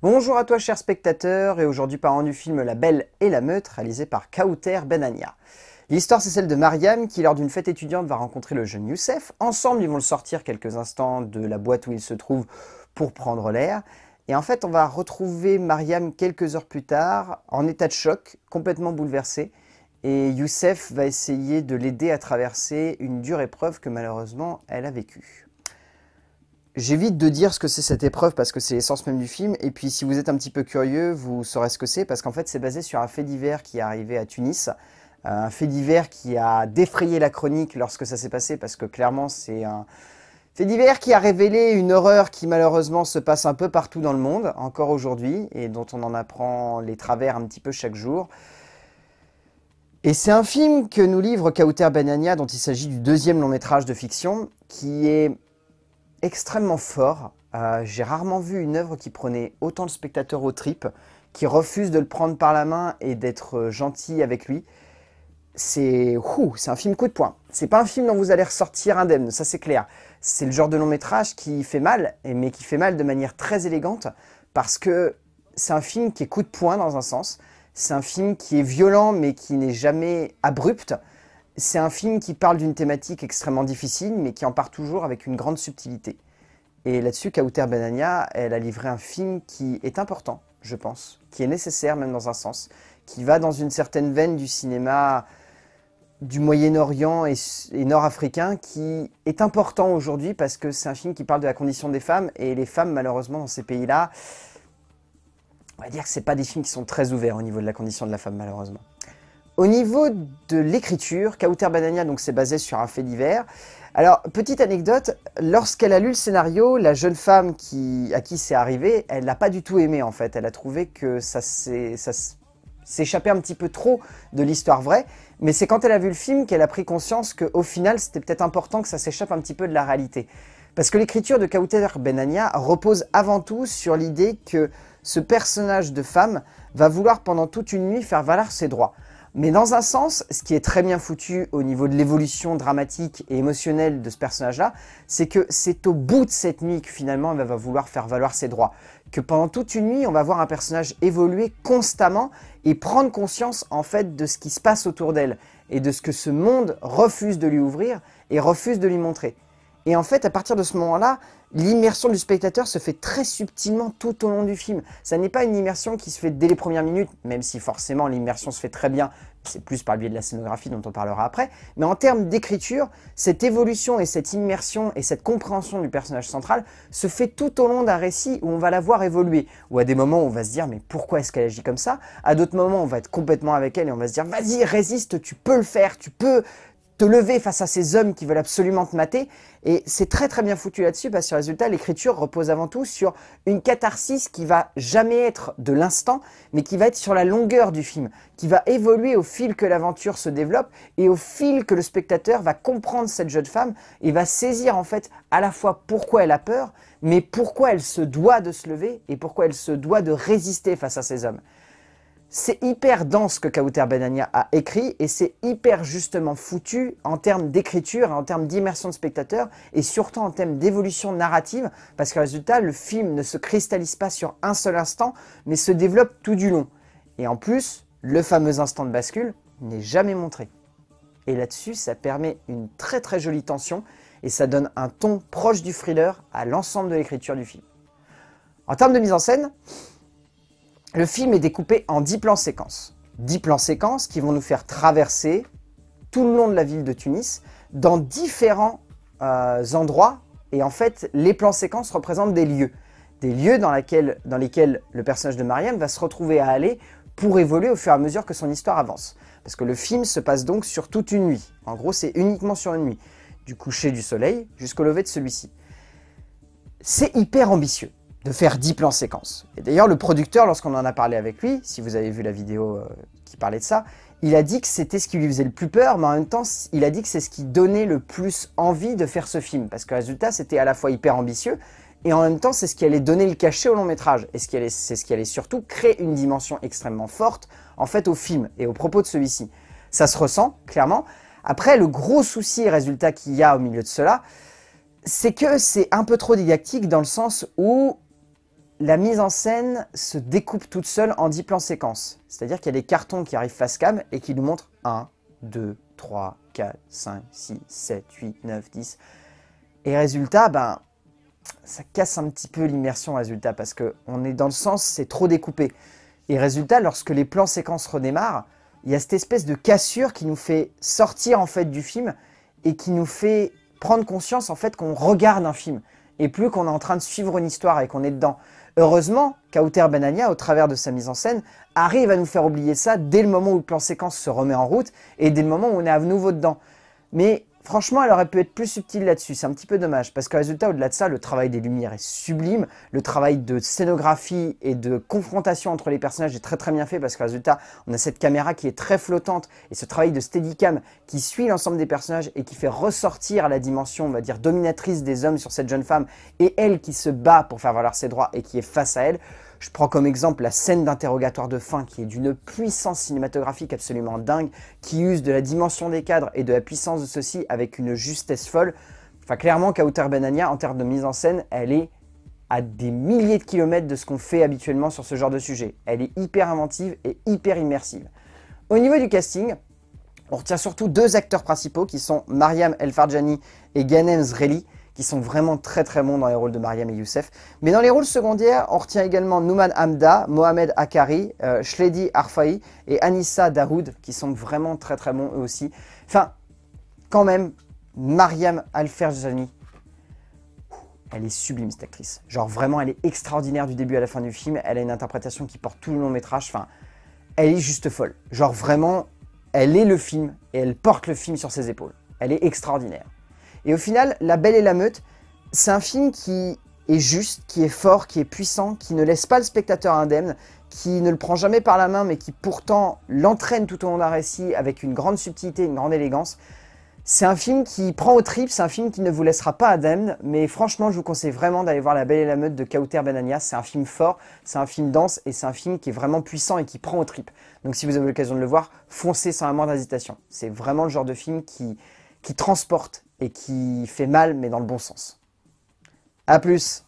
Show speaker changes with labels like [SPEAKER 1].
[SPEAKER 1] Bonjour à toi chers spectateurs, et aujourd'hui an du film La Belle et la Meute, réalisé par Kauter Benania. L'histoire c'est celle de Mariam qui lors d'une fête étudiante va rencontrer le jeune Youssef. Ensemble ils vont le sortir quelques instants de la boîte où il se trouve pour prendre l'air. Et en fait on va retrouver Mariam quelques heures plus tard en état de choc, complètement bouleversé. Et Youssef va essayer de l'aider à traverser une dure épreuve que malheureusement elle a vécue. J'évite de dire ce que c'est cette épreuve parce que c'est l'essence même du film. Et puis, si vous êtes un petit peu curieux, vous saurez ce que c'est parce qu'en fait, c'est basé sur un fait divers qui est arrivé à Tunis. Euh, un fait divers qui a défrayé la chronique lorsque ça s'est passé parce que clairement, c'est un fait divers qui a révélé une horreur qui malheureusement se passe un peu partout dans le monde, encore aujourd'hui, et dont on en apprend les travers un petit peu chaque jour. Et c'est un film que nous livre Kauter Benania, dont il s'agit du deuxième long métrage de fiction, qui est extrêmement fort. Euh, j'ai rarement vu une œuvre qui prenait autant de spectateurs aux tripes, qui refuse de le prendre par la main et d'être euh, gentil avec lui. C'est un film coup de poing. C'est pas un film dont vous allez ressortir indemne, ça c'est clair. C'est le genre de long métrage qui fait mal, mais qui fait mal de manière très élégante, parce que c'est un film qui est coup de poing dans un sens. C'est un film qui est violent, mais qui n'est jamais abrupt. C'est un film qui parle d'une thématique extrêmement difficile, mais qui en part toujours avec une grande subtilité. Et là-dessus, Kauter Benania, elle a livré un film qui est important, je pense, qui est nécessaire même dans un sens, qui va dans une certaine veine du cinéma du Moyen-Orient et, nord-africain qui est important aujourd'hui parce que c'est un film qui parle de la condition des femmes et les femmes malheureusement dans ces pays-là, on va dire que ce pas des films qui sont très ouverts au niveau de la condition de la femme malheureusement. Au niveau de l'écriture, Kauter Benania s'est basé sur un fait divers. Alors, petite anecdote, lorsqu'elle a lu le scénario, la jeune femme à qui c'est arrivé, elle l'a pas du tout aimé en fait. Elle a trouvé que ça s'échappait un petit peu trop de l'histoire vraie. Mais c'est quand elle a vu le film qu'elle a pris conscience qu'au final, c'était peut-être important que ça s'échappe un petit peu de la réalité. Parce que l'écriture de Kauter Benania repose avant tout sur l'idée que ce personnage de femme va vouloir pendant toute une nuit faire valoir ses droits. Mais dans un sens, ce qui est très bien foutu au niveau de l'évolution dramatique et émotionnelle de ce personnage-là, c'est que c'est au bout de cette nuit que finalement elle va vouloir faire valoir ses droits. Que pendant toute une nuit, on va voir un personnage évoluer constamment et prendre conscience en fait de ce qui se passe autour d'elle et de ce que ce monde refuse de lui ouvrir et refuse de lui montrer. Et en fait, à partir de ce moment-là, l'immersion du spectateur se fait très subtilement tout au long du film. Ça n'est pas une immersion qui se fait dès les premières minutes, même si forcément l'immersion se fait très bien. C'est plus par le biais de la scénographie dont on parlera après. Mais en termes d'écriture, cette évolution et cette immersion et cette compréhension du personnage central se fait tout au long d'un récit où on va la voir évoluer. Ou à des moments où on va se dire mais pourquoi est-ce qu'elle agit comme ça À d'autres moments, on va être complètement avec elle et on va se dire vas-y, résiste, tu peux le faire, tu peux te lever face à ces hommes qui veulent absolument te mater. Et c'est très très bien foutu là-dessus parce que résultat, l'écriture repose avant tout sur une catharsis qui va jamais être de l'instant, mais qui va être sur la longueur du film, qui va évoluer au fil que l'aventure se développe et au fil que le spectateur va comprendre cette jeune femme et va saisir en fait à la fois pourquoi elle a peur, mais pourquoi elle se doit de se lever et pourquoi elle se doit de résister face à ces hommes. C'est hyper dense que Kauter Benania a écrit et c'est hyper justement foutu en termes d'écriture, en termes d'immersion de spectateur et surtout en termes d'évolution narrative parce que résultat, le film ne se cristallise pas sur un seul instant mais se développe tout du long. Et en plus, le fameux instant de bascule n'est jamais montré. Et là-dessus, ça permet une très très jolie tension et ça donne un ton proche du thriller à l'ensemble de l'écriture du film. En termes de mise en scène, le film est découpé en 10 plans séquences. 10 plans séquences qui vont nous faire traverser tout le long de la ville de Tunis dans différents euh, endroits. Et en fait, les plans séquences représentent des lieux. Des lieux dans, dans lesquels le personnage de Mariam va se retrouver à aller pour évoluer au fur et à mesure que son histoire avance. Parce que le film se passe donc sur toute une nuit. En gros, c'est uniquement sur une nuit. Du coucher du soleil jusqu'au lever de celui-ci. C'est hyper ambitieux de faire 10 plans séquences. Et d'ailleurs, le producteur, lorsqu'on en a parlé avec lui, si vous avez vu la vidéo euh, qui parlait de ça, il a dit que c'était ce qui lui faisait le plus peur, mais en même temps, il a dit que c'est ce qui donnait le plus envie de faire ce film. Parce que le résultat, c'était à la fois hyper ambitieux, et en même temps, c'est ce qui allait donner le cachet au long métrage. Et c'est ce, qui allait surtout créer une dimension extrêmement forte, en fait, au film et au propos de celui-ci. Ça se ressent, clairement. Après, le gros souci et résultat qu'il y a au milieu de cela, c'est que c'est un peu trop didactique dans le sens où la mise en scène se découpe toute seule en 10 plans séquences. C'est-à-dire qu'il y a des cartons qui arrivent face cam et qui nous montrent 1, 2, 3, 4, 5, 6, 7, 8, 9, 10. Et résultat, ben, ça casse un petit peu l'immersion résultat parce qu'on est dans le sens, c'est trop découpé. Et résultat, lorsque les plans séquences redémarrent, il y a cette espèce de cassure qui nous fait sortir en fait du film et qui nous fait prendre conscience en fait qu'on regarde un film et plus qu'on est en train de suivre une histoire et qu'on est dedans. Heureusement, Kauter Benania, au travers de sa mise en scène, arrive à nous faire oublier ça dès le moment où le plan séquence se remet en route et dès le moment où on est à nouveau dedans. Mais Franchement, elle aurait pu être plus subtile là-dessus. C'est un petit peu dommage. Parce que résultat, au-delà de ça, le travail des lumières est sublime. Le travail de scénographie et de confrontation entre les personnages est très très bien fait. Parce que résultat, on a cette caméra qui est très flottante. Et ce travail de steadicam qui suit l'ensemble des personnages et qui fait ressortir la dimension, on va dire, dominatrice des hommes sur cette jeune femme. Et elle qui se bat pour faire valoir ses droits et qui est face à elle. Je prends comme exemple la scène d'interrogatoire de fin qui est d'une puissance cinématographique absolument dingue, qui use de la dimension des cadres et de la puissance de ceux-ci avec une justesse folle. Enfin, clairement, Kauter Benania, en termes de mise en scène, elle est à des milliers de kilomètres de ce qu'on fait habituellement sur ce genre de sujet. Elle est hyper inventive et hyper immersive. Au niveau du casting, on retient surtout deux acteurs principaux qui sont Mariam El Farjani et Ghanem Zreli, qui sont vraiment très très bons dans les rôles de Mariam et Youssef. Mais dans les rôles secondaires, on retient également Nouman Hamda, Mohamed Akari, euh, Shledi Arfaï et Anissa Daoud, qui sont vraiment très très bons eux aussi. Enfin, quand même, Mariam Alferjani, elle est sublime cette actrice. Genre vraiment, elle est extraordinaire du début à la fin du film. Elle a une interprétation qui porte tout le long métrage. Enfin, elle est juste folle. Genre vraiment, elle est le film et elle porte le film sur ses épaules. Elle est extraordinaire. Et au final, La Belle et la Meute, c'est un film qui est juste, qui est fort, qui est puissant, qui ne laisse pas le spectateur indemne, qui ne le prend jamais par la main, mais qui pourtant l'entraîne tout au long d'un récit avec une grande subtilité, une grande élégance. C'est un film qui prend au trip, c'est un film qui ne vous laissera pas indemne, mais franchement, je vous conseille vraiment d'aller voir La Belle et la Meute de Kauter Benania. C'est un film fort, c'est un film dense et c'est un film qui est vraiment puissant et qui prend au trip. Donc si vous avez l'occasion de le voir, foncez sans la moindre hésitation. C'est vraiment le genre de film qui transporte et qui fait mal, mais dans le bon sens. A plus